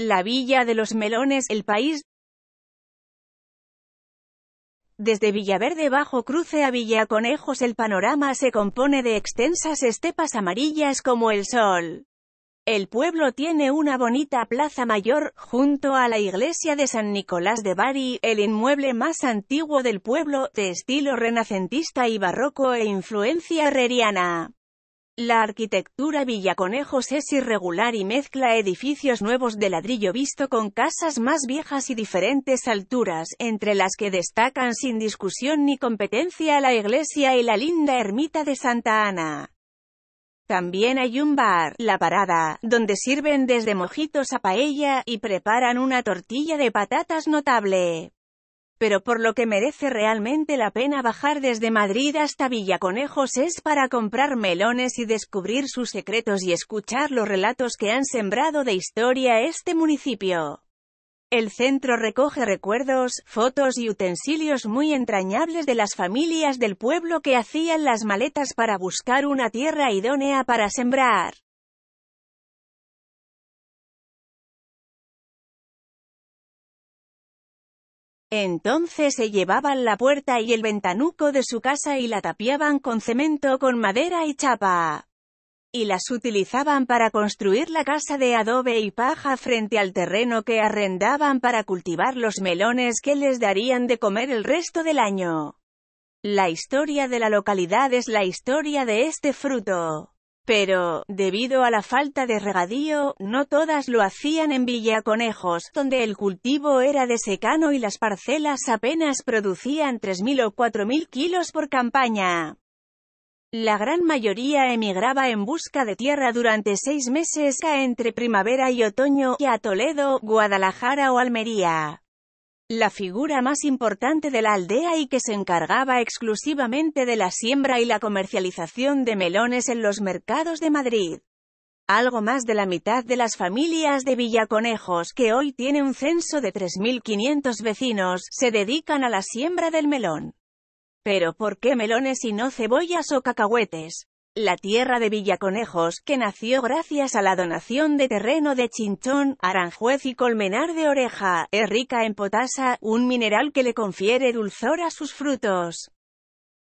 La Villa de los Melones, el país. Desde Villaverde bajo cruce a Villa Conejos. el panorama se compone de extensas estepas amarillas como el sol. El pueblo tiene una bonita plaza mayor, junto a la iglesia de San Nicolás de Bari, el inmueble más antiguo del pueblo, de estilo renacentista y barroco e influencia herreriana. La arquitectura Villaconejos es irregular y mezcla edificios nuevos de ladrillo visto con casas más viejas y diferentes alturas, entre las que destacan sin discusión ni competencia la iglesia y la linda ermita de Santa Ana. También hay un bar, La Parada, donde sirven desde mojitos a paella, y preparan una tortilla de patatas notable pero por lo que merece realmente la pena bajar desde Madrid hasta Villaconejos es para comprar melones y descubrir sus secretos y escuchar los relatos que han sembrado de historia este municipio. El centro recoge recuerdos, fotos y utensilios muy entrañables de las familias del pueblo que hacían las maletas para buscar una tierra idónea para sembrar. Entonces se llevaban la puerta y el ventanuco de su casa y la tapiaban con cemento con madera y chapa. Y las utilizaban para construir la casa de adobe y paja frente al terreno que arrendaban para cultivar los melones que les darían de comer el resto del año. La historia de la localidad es la historia de este fruto. Pero, debido a la falta de regadío, no todas lo hacían en Villaconejos, donde el cultivo era de secano y las parcelas apenas producían 3.000 o 4.000 kilos por campaña. La gran mayoría emigraba en busca de tierra durante seis meses a entre primavera y otoño, y a Toledo, Guadalajara o Almería la figura más importante de la aldea y que se encargaba exclusivamente de la siembra y la comercialización de melones en los mercados de Madrid. Algo más de la mitad de las familias de Villaconejos, que hoy tiene un censo de 3.500 vecinos, se dedican a la siembra del melón. Pero ¿por qué melones y no cebollas o cacahuetes? La tierra de Villaconejos, que nació gracias a la donación de terreno de Chinchón, Aranjuez y Colmenar de Oreja, es rica en potasa, un mineral que le confiere dulzor a sus frutos.